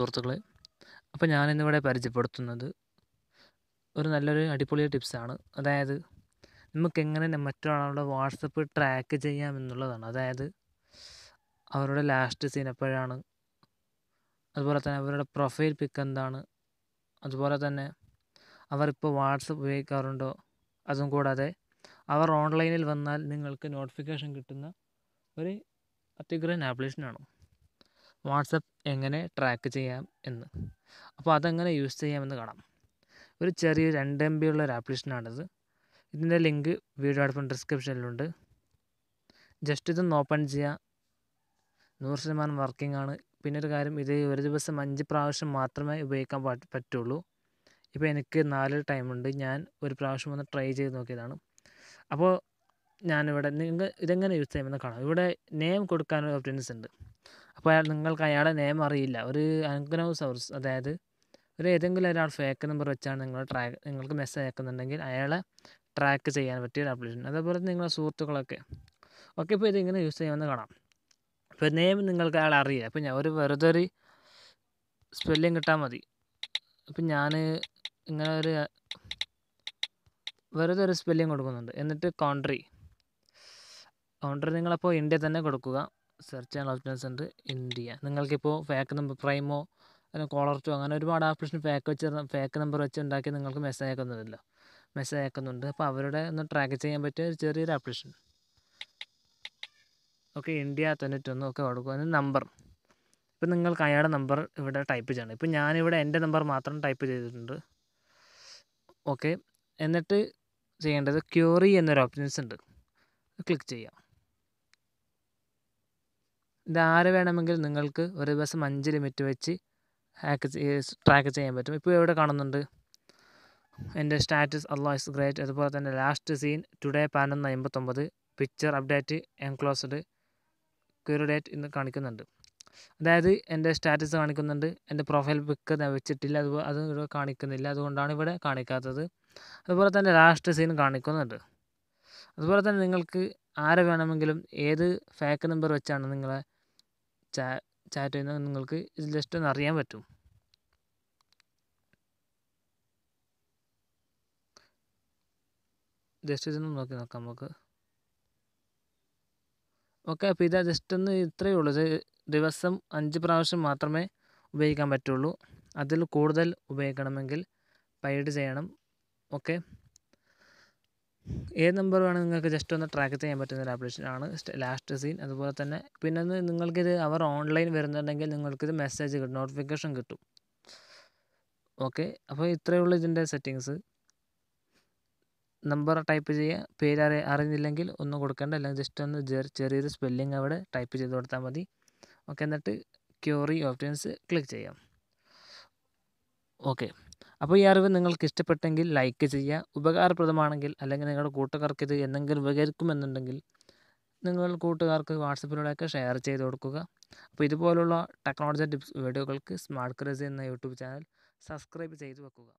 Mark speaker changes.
Speaker 1: സുഹൃത്തുക്കളെ അപ്പോൾ ഞാനിന്നിവിടെ പരിചയപ്പെടുത്തുന്നത് ഒരു നല്ലൊരു അടിപൊളി ടിപ്സാണ് അതായത് നമുക്കെങ്ങനെ മറ്റൊരാളുടെ വാട്സപ്പ് ട്രാക്ക് ചെയ്യാം എന്നുള്ളതാണ് അതായത് അവരുടെ ലാസ്റ്റ് സീൻ എപ്പോഴാണ് അതുപോലെ തന്നെ അവരുടെ പ്രൊഫൈൽ പിക്ക് എന്താണ് അതുപോലെ തന്നെ അവരിപ്പോൾ വാട്സപ്പ് ഉപയോഗിക്കാറുണ്ടോ അതും കൂടാതെ അവർ ഓൺലൈനിൽ വന്നാൽ നിങ്ങൾക്ക് നോട്ടിഫിക്കേഷൻ കിട്ടുന്ന ഒരു അത്യുഗ്രൻ ആപ്ലിക്കേഷനാണ് വാട്സപ്പ് എങ്ങനെ ട്രാക്ക് ചെയ്യാം എന്ന് അപ്പോൾ അതെങ്ങനെ യൂസ് ചെയ്യാമെന്ന് കാണാം ഒരു ചെറിയ രണ്ട് എം ബി ഉള്ള ഒരു ആപ്ലിക്കേഷനാണിത് ഇതിൻ്റെ ലിങ്ക് വീഡിയോ അടുപ്പം ഡിസ്ക്രിപ്ഷനിലുണ്ട് ജസ്റ്റ് ഇതൊന്ന് ഓപ്പൺ ചെയ്യുക നൂറ് ശതമാനം വർക്കിംഗ് ആണ് പിന്നെ ഒരു കാര്യം ഇത് ഒരു ദിവസം അഞ്ച് പ്രാവശ്യം മാത്രമേ ഉപയോഗിക്കാൻ പറ്റുള്ളൂ ഇപ്പോൾ എനിക്ക് നാല് ടൈമുണ്ട് ഞാൻ ഒരു പ്രാവശ്യം ഒന്ന് ട്രൈ ചെയ്ത് നോക്കിയതാണ് അപ്പോൾ ഞാനിവിടെ നിങ്ങൾ ഇതെങ്ങനെ യൂസ് ചെയ്യാമെന്ന് കാണാം ഇവിടെ നെയിം കൊടുക്കാനുള്ള ഓപ്ഷൻസ് ഉണ്ട് അപ്പോൾ അയാൾ നിങ്ങൾക്ക് അയാളെ നിയമം അറിയില്ല ഒരു അൺഗ്നൗ സോഴ്സ് അതായത് ഒരു ഏതെങ്കിലും ഒരാൾ ഫേക്ക് നമ്പർ വെച്ചാണ് നിങ്ങൾ ട്രാക്ക് നിങ്ങൾക്ക് മെസ്സേജ് അയക്കുന്നുണ്ടെങ്കിൽ അയാളെ ട്രാക്ക് ചെയ്യാൻ പറ്റിയ ഒരു ആപ്ലിക്കേഷൻ അതേപോലെ നിങ്ങളുടെ സുഹൃത്തുക്കളൊക്കെ ഓക്കെ ഇപ്പോൾ ഇതിങ്ങനെ യൂസ് ചെയ്യാമെന്ന് കാണാം ഇപ്പോൾ നെയിം നിങ്ങൾക്ക് അയാൾ അറിയില്ല അപ്പോൾ ഞാൻ ഒരു വെറുതെ ഒരു സ്പെല്ലിങ് കിട്ടാൽ മതി അപ്പം ഞാൻ ഇങ്ങനെ ഒരു വെറുതെ ഒരു സ്പെല്ലിങ് കൊടുക്കുന്നുണ്ട് എന്നിട്ട് കൗണ്ട്രി കൗണ്ട്രി നിങ്ങളപ്പോൾ ഇന്ത്യ തന്നെ കൊടുക്കുക സെർച്ച് ആൻഡ് ഓപ്ഷൻസ് ഉണ്ട് ഇന്ത്യ നിങ്ങൾക്കിപ്പോൾ ഫേക്ക് നമ്പർ പ്രൈമോ അല്ലെങ്കിൽ കോളർ ടു അങ്ങനെ ഒരുപാട് ആപ്ലിക്കേഷൻ ഫേക്ക് വെച്ച് ഫേക്ക് നമ്പർ വെച്ച് ഉണ്ടാക്കി നിങ്ങൾക്ക് മെസ്സേജ് അയക്കുന്നുണ്ടല്ലോ മെസ്സേജ് അയക്കുന്നുണ്ട് അപ്പോൾ അവരുടെ ഒന്ന് ട്രാക്ക് ചെയ്യാൻ പറ്റിയ ഒരു ചെറിയൊരു ആപ്ലിക്കേഷൻ ഓക്കെ ഇന്ത്യ ഒന്ന് ഒക്കെ കൊടുക്കും അതിന് നമ്പർ ഇപ്പം നിങ്ങൾക്ക് അയാളുടെ നമ്പർ ഇവിടെ ടൈപ്പ് ചെയ്യണം ഇപ്പം ഞാനിവിടെ എൻ്റെ നമ്പർ മാത്രം ടൈപ്പ് ചെയ്തിട്ടുണ്ട് ഓക്കെ എന്നിട്ട് ചെയ്യേണ്ടത് ക്യൂറി എന്നൊരു ഓപ്ഷൻസ് ഉണ്ട് ക്ലിക്ക് ചെയ്യാം ആറ് വേണമെങ്കിൽ നിങ്ങൾക്ക് ഒരു ദിവസം അഞ്ച് ലിമിറ്റ് വെച്ച് ഹാക്ക് ട്രാക്ക് ചെയ്യാൻ പറ്റും ഇപ്പോൾ എവിടെ കാണുന്നുണ്ട് എൻ്റെ സ്റ്റാറ്റസ് അള്ളാ ഇസ് ഗ്രേറ്റ് അതുപോലെ തന്നെ ലാസ്റ്റ് സീൻ ടുഡേ പതിനൊന്ന് അമ്പത്തൊമ്പത് പിക്ചർ അപ്ഡേറ്റ് എൻക്ലോസ്ഡ് ക്യൂർ ഡേറ്റ് ഇന്ന് കാണിക്കുന്നുണ്ട് അതായത് എൻ്റെ സ്റ്റാറ്റസ് കാണിക്കുന്നുണ്ട് എൻ്റെ പ്രൊഫൈൽ പിക്ക് ഞാൻ വെച്ചിട്ടില്ല അതുപോലെ അത് ഇവിടെ കാണിക്കുന്നില്ല അതുകൊണ്ടാണ് ഇവിടെ കാണിക്കാത്തത് അതുപോലെ തന്നെ ലാസ്റ്റ് സീൻ കാണിക്കുന്നുണ്ട് അതുപോലെ തന്നെ നിങ്ങൾക്ക് ആരെ വേണമെങ്കിലും ഏത് ഫേക്ക് നമ്പർ വെച്ചാണ് നിങ്ങളെ ചാ ചാറ്റ് ചെയ്യുന്നത് നിങ്ങൾക്ക് ജസ്റ്റ് ഒന്ന് അറിയാൻ പറ്റും ജസ്റ്റ് ഇതൊന്ന് നോക്കി നോക്കാം നമുക്ക് ഓക്കെ അപ്പോൾ ഇതാ ജസ്റ്റ് ഒന്ന് ഇത്രയേ ഉള്ളൂ ദിവസം അഞ്ച് പ്രാവശ്യം മാത്രമേ ഉപയോഗിക്കാൻ പറ്റുള്ളൂ അതിൽ കൂടുതൽ ഉപയോഗിക്കണമെങ്കിൽ പൈഡ് ചെയ്യണം ഓക്കെ ഏത് നമ്പർ വേണം നിങ്ങൾക്ക് ജസ്റ്റ് ഒന്ന് ട്രാക്ക് ചെയ്യാൻ പറ്റുന്ന ഒരു ആപ്ലിക്കേഷനാണ് ലാസ്റ്റ് സീൻ അതുപോലെ തന്നെ പിന്നെ ഒന്ന് നിങ്ങൾക്കിത് അവർ ഓൺലൈൻ വരുന്നുണ്ടെങ്കിൽ നിങ്ങൾക്കിത് മെസ്സേജ് കിട്ടും നോട്ടിഫിക്കേഷൻ കിട്ടും ഓക്കെ അപ്പോൾ ഇത്രയേ ഉള്ളൂ ഇതിൻ്റെ സെറ്റിങ്സ് നമ്പർ ടൈപ്പ് ചെയ്യുക പേര് അറി അറിയുന്നില്ലെങ്കിൽ ഒന്നും കൊടുക്കേണ്ട അല്ലെങ്കിൽ ജസ്റ്റ് ഒന്ന് ചെറിയൊരു സ്പെല്ലിംഗ് അവിടെ ടൈപ്പ് ചെയ്ത് കൊടുത്താൽ മതി ഓക്കെ എന്നിട്ട് ക്യൂറി ഓപ്ഷൻസ് ക്ലിക്ക് ചെയ്യാം ഓക്കെ അപ്പോൾ ഈ അറിവ് നിങ്ങൾക്ക് ഇഷ്ടപ്പെട്ടെങ്കിൽ ലൈക്ക് ചെയ്യുക ഉപകാരപ്രദമാണെങ്കിൽ അല്ലെങ്കിൽ നിങ്ങളുടെ കൂട്ടുകാർക്ക് ഇത് എന്തെങ്കിലും ഉപകരിക്കുമെന്നുണ്ടെങ്കിൽ നിങ്ങൾ കൂട്ടുകാർക്ക് വാട്സപ്പിലൂടെയൊക്കെ ഷെയർ ചെയ്ത് കൊടുക്കുക അപ്പോൾ ഇതുപോലുള്ള ടെക്നോളജി ടിപ്സ് വീഡിയോകൾക്ക് സ്മാർട്ട് ക്രേസ് എന്ന യൂട്യൂബ് ചാനൽ സബ്സ്ക്രൈബ് ചെയ്ത് വെക്കുക